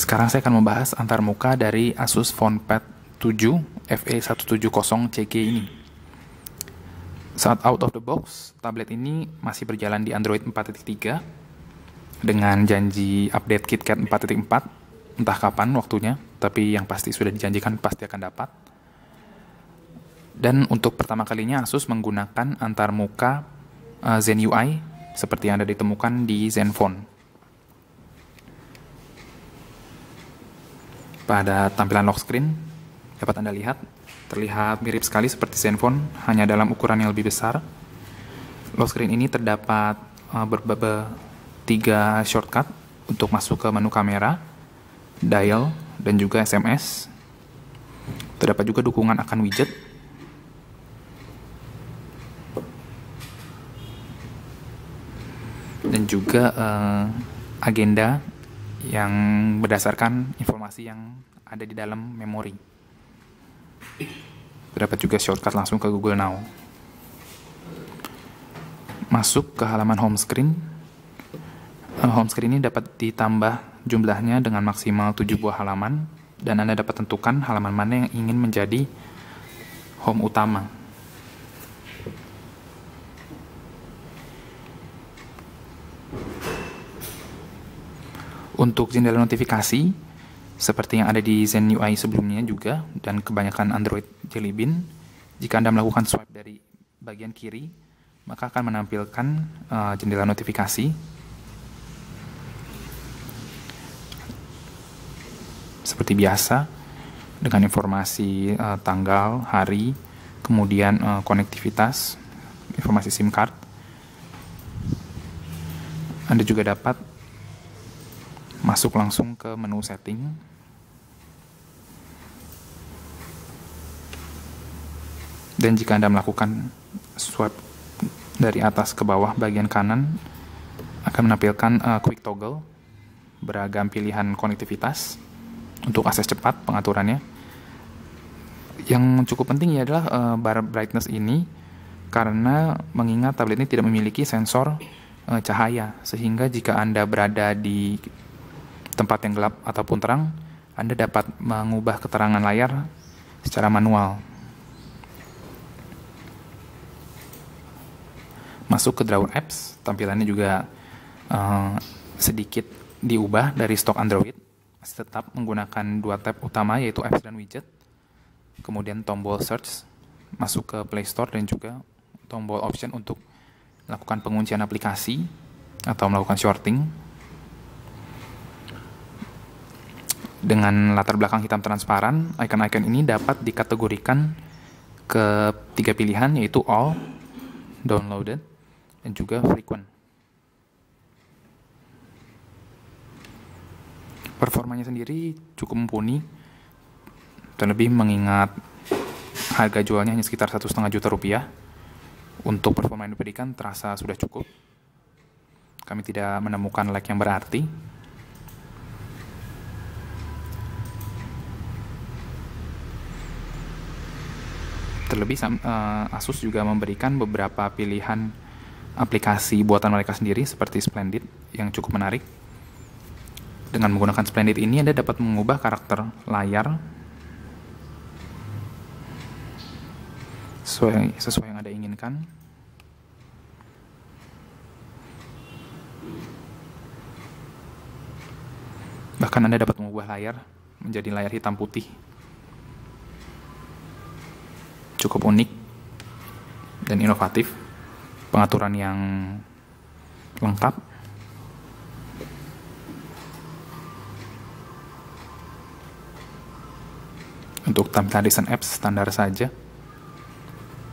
Sekarang saya akan membahas antarmuka dari Asus Pad 7 FE170CG ini. Saat out of the box, tablet ini masih berjalan di Android 4.3 dengan janji update KitKat 4.4, entah kapan waktunya, tapi yang pasti sudah dijanjikan pasti akan dapat. Dan untuk pertama kalinya Asus menggunakan antarmuka uh, eh, Zen UI seperti yang ada ditemukan di Zenfone. pada tampilan lock screen. Dapat Anda lihat, terlihat mirip sekali seperti handphone, hanya dalam ukuran yang lebih besar. Lock screen ini terdapat uh, tiga shortcut untuk masuk ke menu kamera, dial, dan juga SMS. Terdapat juga dukungan akan widget dan juga uh, agenda yang berdasarkan informasi informasi yang ada di dalam memori. Dapat juga shortcut langsung ke Google Now. Masuk ke halaman home screen. Eh, home screen ini dapat ditambah jumlahnya dengan maksimal 7 buah halaman dan Anda dapat tentukan halaman mana yang ingin menjadi home utama. Untuk jendela notifikasi, seperti yang ada di Zen UI sebelumnya juga dan kebanyakan Android Jelly Bean. Jika Anda melakukan swipe dari bagian kiri, maka akan menampilkan uh, jendela notifikasi. Seperti biasa, dengan informasi uh, tanggal, hari, kemudian uh, konektivitas, informasi SIM card. Anda juga dapat Masuk langsung ke menu setting. Dan jika Anda melakukan swipe dari atas ke bawah bagian kanan, akan menampilkan uh, quick toggle, beragam pilihan konektivitas untuk akses cepat pengaturannya. Yang cukup penting ya adalah uh, bar brightness ini karena mengingat tablet ini tidak memiliki sensor eh, cahaya sehingga jika Anda berada di tempat yang gelap ataupun terang, Anda dapat mengubah keterangan layar secara manual. Masuk ke Drawer Apps, tampilannya juga uh, sedikit diubah dari stok Android. Masih tetap menggunakan dua tab utama yaitu apps dan widget. Kemudian tombol search masuk ke Play Store dan juga tombol option untuk melakukan penguncian aplikasi atau melakukan shorting Dengan latar belakang hitam transparan, icon-icon ini dapat dikategorikan ke tiga pilihan yaitu all, downloaded, dan juga frequent. Performanya sendiri cukup mumpuni, terlebih mengingat harga jualnya hanya sekitar satu setengah juta rupiah. Untuk performa yang diberikan terasa sudah cukup. Kami tidak menemukan lag yang berarti, terlebih uh, eh, Asus juga memberikan beberapa pilihan aplikasi buatan mereka sendiri seperti Splendid yang cukup menarik. Dengan menggunakan Splendid ini Anda dapat mengubah karakter layar sesuai sesuai yang Anda inginkan. Bahkan Anda dapat mengubah layar menjadi layar hitam putih cukup unik dan inovatif, pengaturan yang lengkap. Untuk tampilan desain apps standar saja,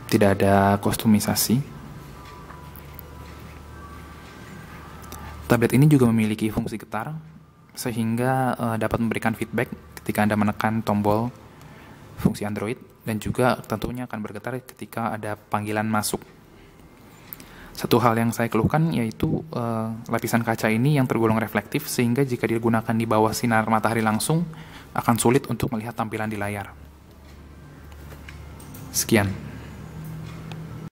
tidak ada kostumisasi. Tablet ini juga memiliki fungsi getar, sehingga eh, dapat memberikan feedback ketika Anda menekan tombol fungsi Android dan juga tentunya akan bergetar ketika ada panggilan masuk. Satu hal yang saya keluhkan yaitu uh, lapisan kaca ini yang tergolong reflektif sehingga jika digunakan di bawah sinar matahari langsung akan sulit untuk melihat tampilan di layar. Sekian.